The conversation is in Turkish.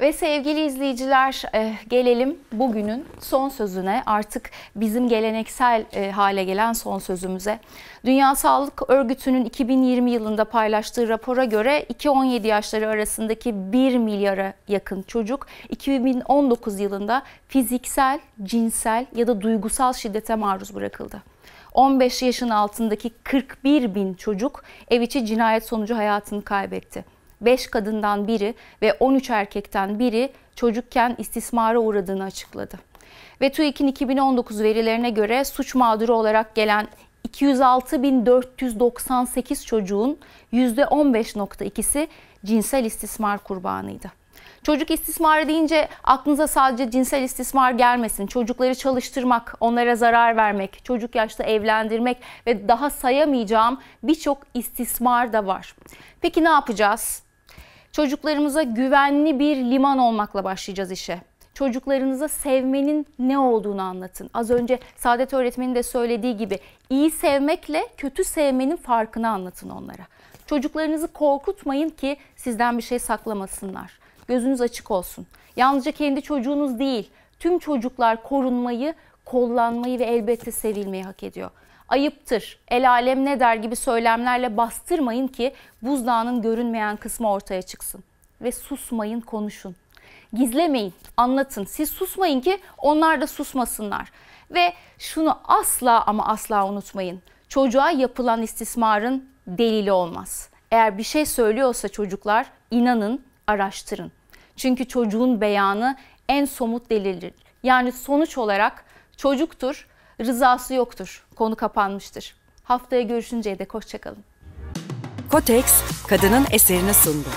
Ve sevgili izleyiciler eh, gelelim bugünün son sözüne artık bizim geleneksel eh, hale gelen son sözümüze. Dünya Sağlık Örgütü'nün 2020 yılında paylaştığı rapora göre 2-17 yaşları arasındaki 1 milyara yakın çocuk 2019 yılında fiziksel, cinsel ya da duygusal şiddete maruz bırakıldı. 15 yaşın altındaki 41 bin çocuk ev içi cinayet sonucu hayatını kaybetti. 5 kadından biri ve 13 erkekten biri çocukken istismara uğradığını açıkladı. Ve TÜİK'in 2019 verilerine göre suç mağduru olarak gelen 206.498 çocuğun %15.2'si cinsel istismar kurbanıydı. Çocuk istismarı deyince aklınıza sadece cinsel istismar gelmesin. Çocukları çalıştırmak, onlara zarar vermek, çocuk yaşta evlendirmek ve daha sayamayacağım birçok istismar da var. Peki ne yapacağız? Çocuklarımıza güvenli bir liman olmakla başlayacağız işe. Çocuklarınıza sevmenin ne olduğunu anlatın. Az önce Saadet öğretmenin de söylediği gibi iyi sevmekle kötü sevmenin farkını anlatın onlara. Çocuklarınızı korkutmayın ki sizden bir şey saklamasınlar. Gözünüz açık olsun. Yalnızca kendi çocuğunuz değil, tüm çocuklar korunmayı, kollanmayı ve elbette sevilmeyi hak ediyor ayıptır, el alem ne der gibi söylemlerle bastırmayın ki buzdağının görünmeyen kısmı ortaya çıksın. Ve susmayın konuşun. Gizlemeyin, anlatın. Siz susmayın ki onlar da susmasınlar. Ve şunu asla ama asla unutmayın. Çocuğa yapılan istismarın delili olmaz. Eğer bir şey söylüyorsa çocuklar inanın, araştırın. Çünkü çocuğun beyanı en somut delildir. Yani sonuç olarak çocuktur rızası yoktur. Konu kapanmıştır. Haftaya görüşünceye dek hoşçakalın. Kotex, kadının eserini sundu.